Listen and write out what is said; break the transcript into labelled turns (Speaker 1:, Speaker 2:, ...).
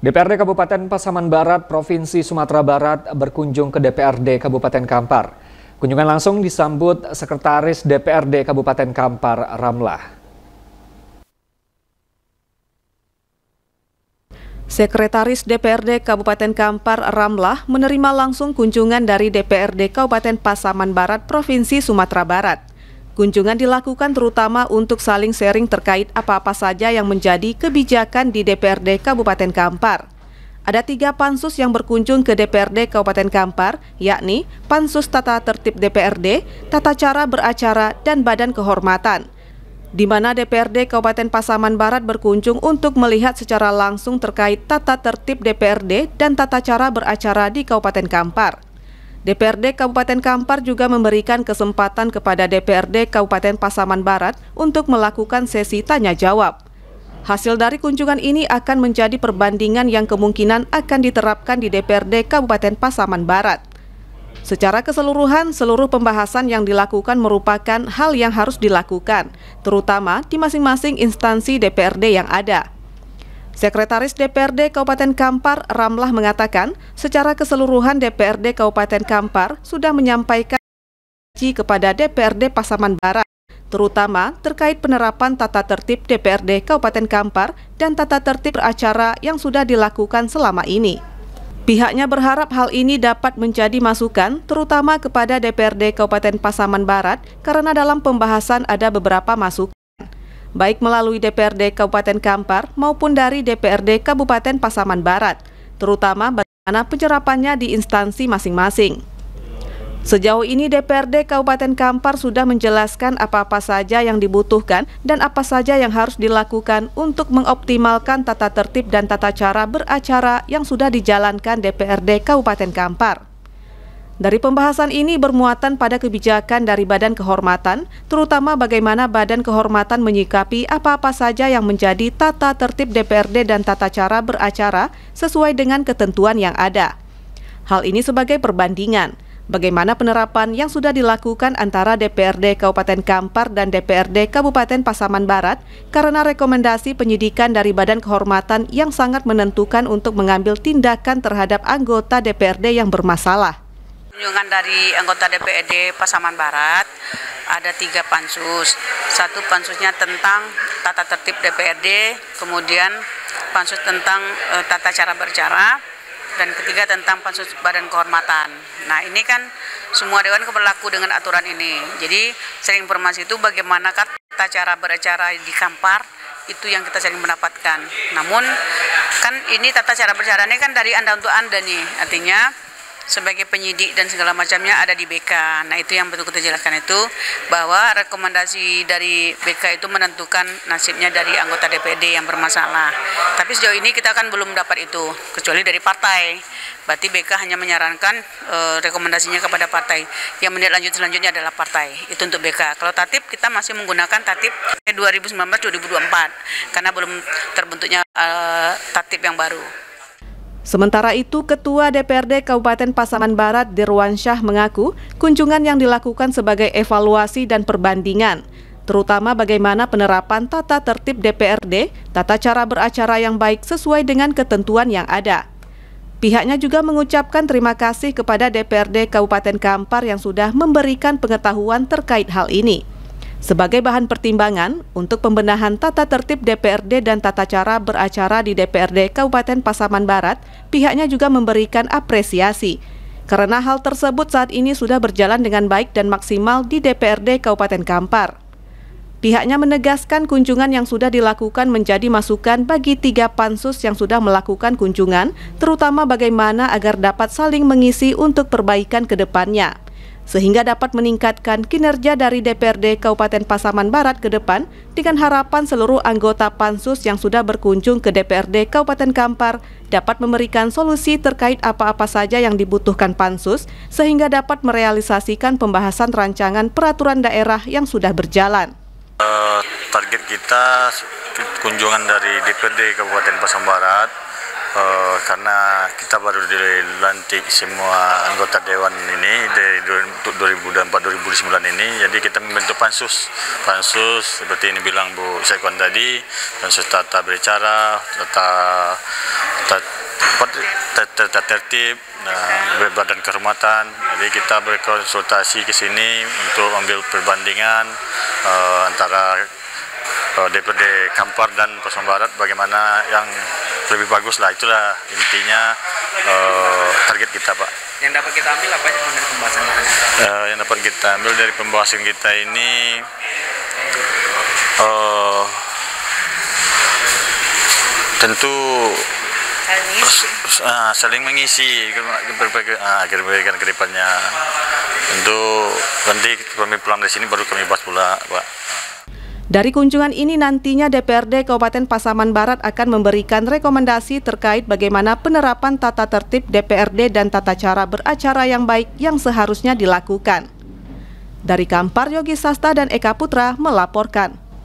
Speaker 1: DPRD Kabupaten Pasaman Barat, Provinsi Sumatera Barat berkunjung ke DPRD Kabupaten Kampar. Kunjungan langsung disambut Sekretaris DPRD Kabupaten Kampar, Ramlah. Sekretaris DPRD Kabupaten Kampar Ramlah menerima langsung kunjungan dari DPRD Kabupaten Pasaman Barat, Provinsi Sumatera Barat. Kunjungan dilakukan terutama untuk saling sharing terkait apa-apa saja yang menjadi kebijakan di DPRD Kabupaten Kampar. Ada tiga pansus yang berkunjung ke DPRD Kabupaten Kampar, yakni Pansus Tata Tertib DPRD, Tata Cara Beracara, dan Badan Kehormatan di mana DPRD Kabupaten Pasaman Barat berkunjung untuk melihat secara langsung terkait tata tertib DPRD dan tata cara beracara di Kabupaten Kampar. DPRD Kabupaten Kampar juga memberikan kesempatan kepada DPRD Kabupaten Pasaman Barat untuk melakukan sesi tanya jawab. Hasil dari kunjungan ini akan menjadi perbandingan yang kemungkinan akan diterapkan di DPRD Kabupaten Pasaman Barat. Secara keseluruhan, seluruh pembahasan yang dilakukan merupakan hal yang harus dilakukan, terutama di masing-masing instansi DPRD yang ada. Sekretaris DPRD Kabupaten Kampar Ramlah mengatakan, secara keseluruhan DPRD Kabupaten Kampar sudah menyampaikan kepada DPRD Pasaman Barat, terutama terkait penerapan tata tertib DPRD Kabupaten Kampar dan tata tertib acara yang sudah dilakukan selama ini. Pihaknya berharap hal ini dapat menjadi masukan terutama kepada DPRD Kabupaten Pasaman Barat karena dalam pembahasan ada beberapa masukan baik melalui DPRD Kabupaten Kampar maupun dari DPRD Kabupaten Pasaman Barat, terutama bagaimana penyerapannya di instansi masing-masing. Sejauh ini DPRD Kabupaten Kampar sudah menjelaskan apa-apa saja yang dibutuhkan dan apa saja yang harus dilakukan untuk mengoptimalkan tata tertib dan tata cara beracara yang sudah dijalankan DPRD Kabupaten Kampar. Dari pembahasan ini bermuatan pada kebijakan dari Badan Kehormatan, terutama bagaimana Badan Kehormatan menyikapi apa-apa saja yang menjadi tata tertib DPRD dan tata cara beracara sesuai dengan ketentuan yang ada. Hal ini sebagai perbandingan, bagaimana penerapan yang sudah dilakukan antara DPRD Kabupaten Kampar dan DPRD Kabupaten Pasaman Barat karena rekomendasi penyidikan dari Badan Kehormatan yang sangat menentukan untuk mengambil tindakan terhadap anggota DPRD yang bermasalah.
Speaker 2: Kunjungan dari anggota DPRD e Pasaman Barat ada tiga pansus. Satu pansusnya tentang tata tertib DPRD, e kemudian pansus tentang e, tata cara berbicara, dan ketiga tentang pansus badan kehormatan. Nah ini kan semua dewan berlaku dengan aturan ini. Jadi saya informasi itu bagaimana kan tata cara beracara di kampar itu yang kita sering mendapatkan. Namun kan ini tata cara beracaranya kan dari anda untuk anda nih, artinya sebagai penyidik dan segala macamnya ada di BK. Nah itu yang betul kita jelaskan itu bahwa rekomendasi dari BK itu menentukan nasibnya dari anggota DPD yang bermasalah. Tapi sejauh ini kita kan belum dapat itu kecuali dari partai. Berarti BK hanya menyarankan e, rekomendasinya kepada partai. Yang menit lanjut selanjutnya adalah partai. Itu untuk BK. Kalau tatip kita masih menggunakan tatip 2019-2024 karena belum terbentuknya e, tatip yang baru.
Speaker 1: Sementara itu, Ketua DPRD Kabupaten Pasaman Barat Dirwansyah mengaku kunjungan yang dilakukan sebagai evaluasi dan perbandingan, terutama bagaimana penerapan tata tertib DPRD, tata cara beracara yang baik sesuai dengan ketentuan yang ada. Pihaknya juga mengucapkan terima kasih kepada DPRD Kabupaten Kampar yang sudah memberikan pengetahuan terkait hal ini sebagai bahan pertimbangan untuk pembenahan tata tertib DPRD dan tata cara beracara di DPRD Kabupaten Pasaman Barat, pihaknya juga memberikan apresiasi karena hal tersebut saat ini sudah berjalan dengan baik dan maksimal di DPRD Kabupaten Kampar. Pihaknya menegaskan kunjungan yang sudah dilakukan menjadi masukan bagi tiga pansus yang sudah melakukan kunjungan, terutama bagaimana agar dapat saling mengisi untuk perbaikan ke depannya sehingga dapat meningkatkan kinerja dari DPRD Kabupaten Pasaman Barat ke depan dengan harapan seluruh anggota pansus yang sudah berkunjung ke DPRD Kabupaten Kampar dapat memberikan solusi terkait apa-apa saja yang dibutuhkan pansus sehingga dapat merealisasikan pembahasan rancangan peraturan daerah yang sudah berjalan.
Speaker 3: Uh, target kita kunjungan dari DPRD Kabupaten Pasaman Barat uh, karena baru dilantik semua anggota dewan ini dari untuk 2004-2009 ini jadi kita membentuk pansus pansus seperti ini bilang Bu Sekwan tadi pansus tata berbicara tata tata tertib nah, badan kehormatan jadi kita berkonsultasi ke sini untuk ambil perbandingan uh, antara uh, eh, DPD Kampar dan Pasaman Barat bagaimana yang lebih bagus lah itulah intinya Eh, target kita pak
Speaker 1: yang dapat kita ambil apa yang dari pembahasan kita?
Speaker 3: Uh, yang dapat kita ambil dari pembahasan kita ini uh, tentu saling mengisi, uh, saling mengisi berbagai uh, ah, perbaikan tentu nanti kami pulang dari sini baru kami bahas pula pak
Speaker 1: dari kunjungan ini nantinya DPRD Kabupaten Pasaman Barat akan memberikan rekomendasi terkait bagaimana penerapan tata tertib DPRD dan tata cara beracara yang baik yang seharusnya dilakukan. Dari Kampar Yogi Sasta dan Eka Putra melaporkan.